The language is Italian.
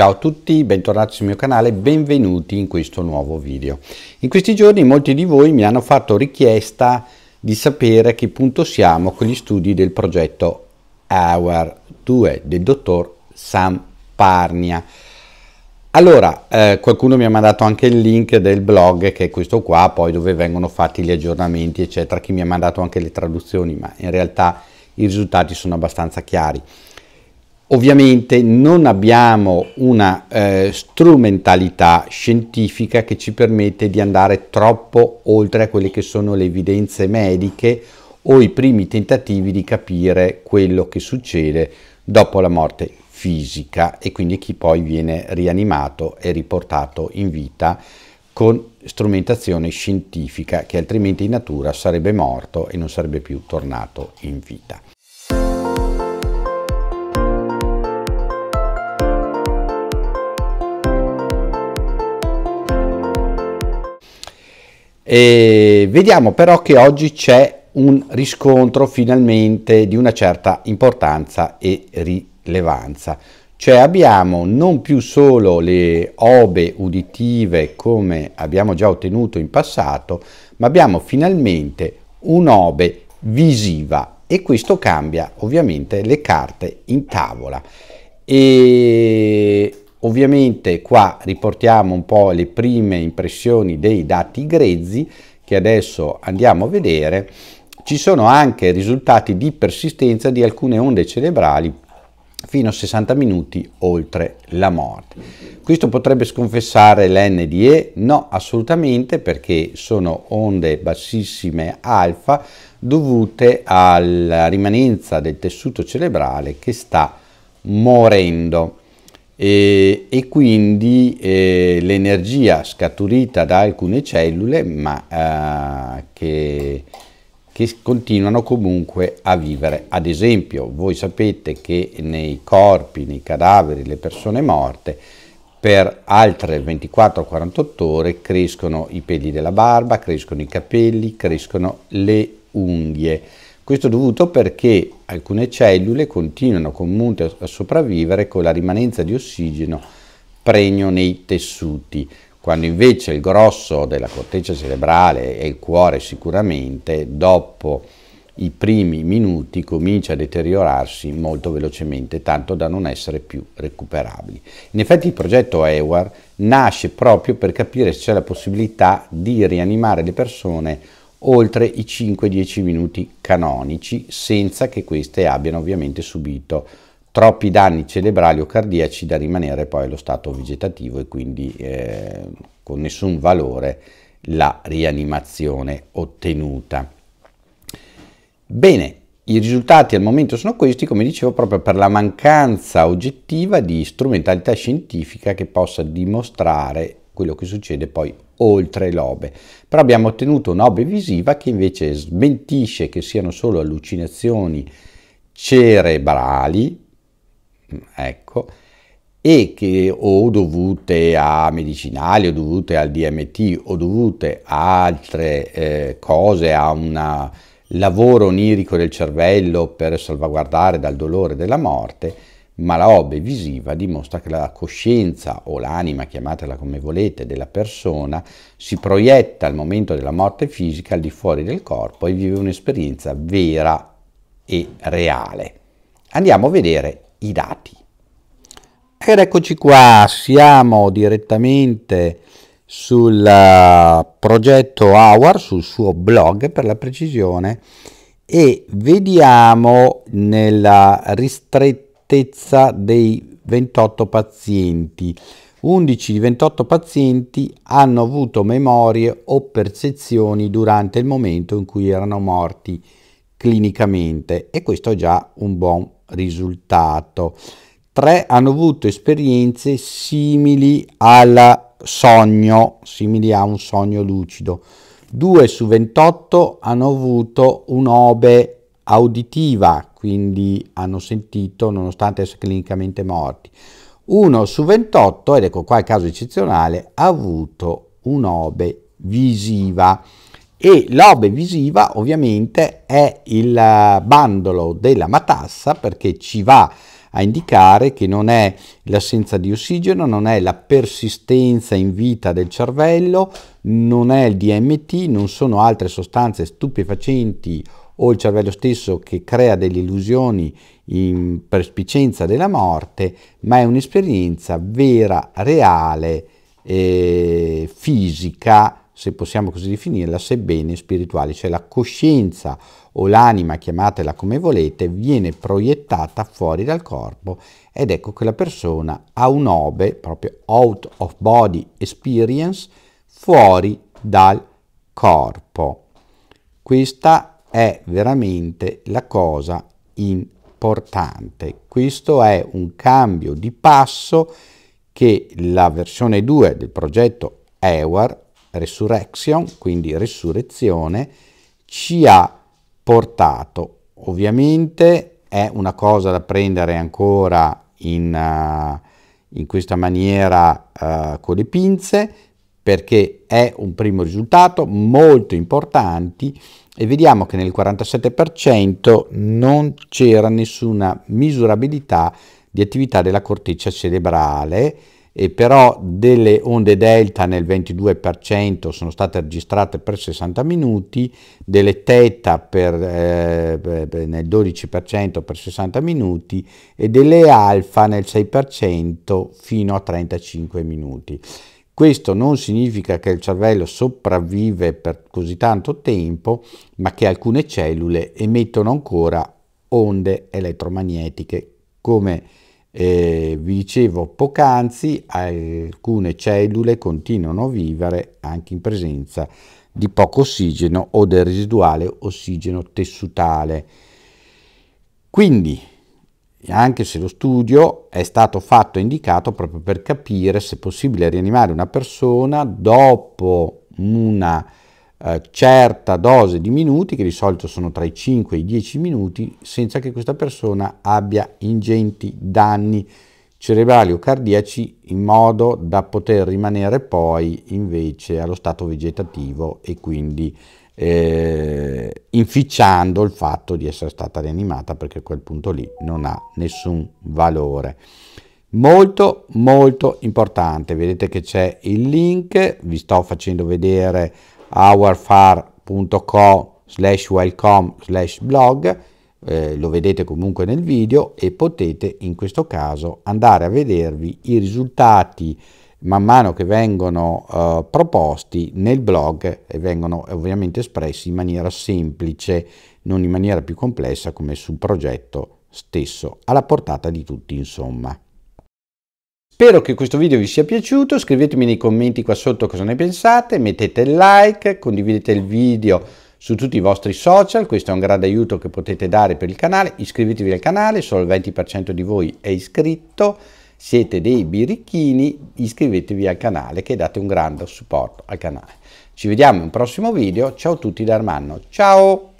Ciao a tutti, bentornati sul mio canale, benvenuti in questo nuovo video. In questi giorni molti di voi mi hanno fatto richiesta di sapere a che punto siamo con gli studi del progetto Hour 2 del dottor Sam Parnia. Allora, eh, qualcuno mi ha mandato anche il link del blog, che è questo qua, poi dove vengono fatti gli aggiornamenti, eccetera, chi mi ha mandato anche le traduzioni, ma in realtà i risultati sono abbastanza chiari. Ovviamente non abbiamo una eh, strumentalità scientifica che ci permette di andare troppo oltre a quelle che sono le evidenze mediche o i primi tentativi di capire quello che succede dopo la morte fisica e quindi chi poi viene rianimato e riportato in vita con strumentazione scientifica che altrimenti in natura sarebbe morto e non sarebbe più tornato in vita. E vediamo però che oggi c'è un riscontro finalmente di una certa importanza e rilevanza. Cioè abbiamo non più solo le obe uditive come abbiamo già ottenuto in passato, ma abbiamo finalmente un'obe visiva e questo cambia ovviamente le carte in tavola. E Ovviamente qua riportiamo un po' le prime impressioni dei dati grezzi che adesso andiamo a vedere. Ci sono anche risultati di persistenza di alcune onde cerebrali fino a 60 minuti oltre la morte. Questo potrebbe sconfessare l'NDE? No, assolutamente, perché sono onde bassissime alfa dovute alla rimanenza del tessuto cerebrale che sta morendo e, e quindi eh, l'energia scaturita da alcune cellule ma eh, che, che, continuano comunque a vivere. Ad esempio voi sapete che nei corpi, nei cadaveri, le persone morte per altre 24-48 ore crescono i peli della barba, crescono i capelli, crescono le unghie. Questo è dovuto perché alcune cellule continuano comunque a sopravvivere con la rimanenza di ossigeno pregno nei tessuti, quando invece il grosso della corteccia cerebrale e il cuore sicuramente dopo i primi minuti comincia a deteriorarsi molto velocemente, tanto da non essere più recuperabili. In effetti il progetto EWAR nasce proprio per capire se c'è la possibilità di rianimare le persone oltre i 5-10 minuti canonici, senza che queste abbiano ovviamente subito troppi danni cerebrali o cardiaci da rimanere poi allo stato vegetativo e quindi eh, con nessun valore la rianimazione ottenuta. Bene, i risultati al momento sono questi, come dicevo, proprio per la mancanza oggettiva di strumentalità scientifica che possa dimostrare quello che succede poi oltre l'obe. Però abbiamo ottenuto un'obe visiva che invece smentisce che siano solo allucinazioni cerebrali, ecco, e che o dovute a medicinali o dovute al DMT o dovute a altre eh, cose, a un lavoro onirico del cervello per salvaguardare dal dolore della morte, ma la obe visiva dimostra che la coscienza o l'anima, chiamatela come volete, della persona si proietta al momento della morte fisica al di fuori del corpo e vive un'esperienza vera e reale. Andiamo a vedere i dati. Ed eccoci qua, siamo direttamente sul eh, progetto Hour, sul suo blog per la precisione, e vediamo nella ristretta all'altezza dei 28 pazienti. 11 di 28 pazienti hanno avuto memorie o percezioni durante il momento in cui erano morti clinicamente e questo è già un buon risultato. 3 hanno avuto esperienze simili al sogno, simili a un sogno lucido. 2 su 28 hanno avuto un'obe auditiva quindi hanno sentito nonostante essere clinicamente morti. Uno su 28, ed ecco qua il caso eccezionale, ha avuto un'obe visiva e l'obe visiva ovviamente è il bandolo della matassa perché ci va a indicare che non è l'assenza di ossigeno, non è la persistenza in vita del cervello, non è il DMT, non sono altre sostanze stupefacenti o il cervello stesso che crea delle illusioni in perspicenza della morte, ma è un'esperienza vera, reale, eh, fisica, se possiamo così definirla, sebbene spirituale, cioè la coscienza o l'anima, chiamatela come volete, viene proiettata fuori dal corpo ed ecco che la persona ha OBE, proprio out of body experience, fuori dal corpo. Questa è veramente la cosa importante. Questo è un cambio di passo che la versione 2 del progetto EWAR, Resurrection, quindi Resurrezione, ci ha portato. Ovviamente è una cosa da prendere ancora in, uh, in questa maniera uh, con le pinze perché è un primo risultato molto importante e vediamo che nel 47% non c'era nessuna misurabilità di attività della corteccia cerebrale e però delle onde delta nel 22% sono state registrate per 60 minuti, delle teta per, eh, nel 12% per 60 minuti e delle alfa nel 6% fino a 35 minuti. Questo non significa che il cervello sopravvive per così tanto tempo, ma che alcune cellule emettono ancora onde elettromagnetiche. Come eh, vi dicevo poc'anzi, alcune cellule continuano a vivere anche in presenza di poco ossigeno o del residuale ossigeno tessutale. Quindi anche se lo studio è stato fatto e indicato proprio per capire se è possibile rianimare una persona dopo una eh, certa dose di minuti, che di solito sono tra i 5 e i 10 minuti, senza che questa persona abbia ingenti danni cerebrali o cardiaci in modo da poter rimanere poi invece allo stato vegetativo e quindi eh, inficiando il fatto di essere stata rianimata perché a quel punto lì non ha nessun valore. Molto molto importante, vedete che c'è il link, vi sto facendo vedere hourfar.co slash welcome slash blog, eh, lo vedete comunque nel video e potete in questo caso andare a vedervi i risultati man mano che vengono eh, proposti nel blog e vengono ovviamente espressi in maniera semplice, non in maniera più complessa come sul progetto stesso, alla portata di tutti insomma. Spero che questo video vi sia piaciuto, scrivetemi nei commenti qua sotto cosa ne pensate, mettete like, condividete il video su tutti i vostri social, questo è un grande aiuto che potete dare per il canale, iscrivetevi al canale, solo il 20% di voi è iscritto, siete dei birichini, iscrivetevi al canale che date un grande supporto al canale. Ci vediamo in un prossimo video, ciao a tutti da Armanno, ciao!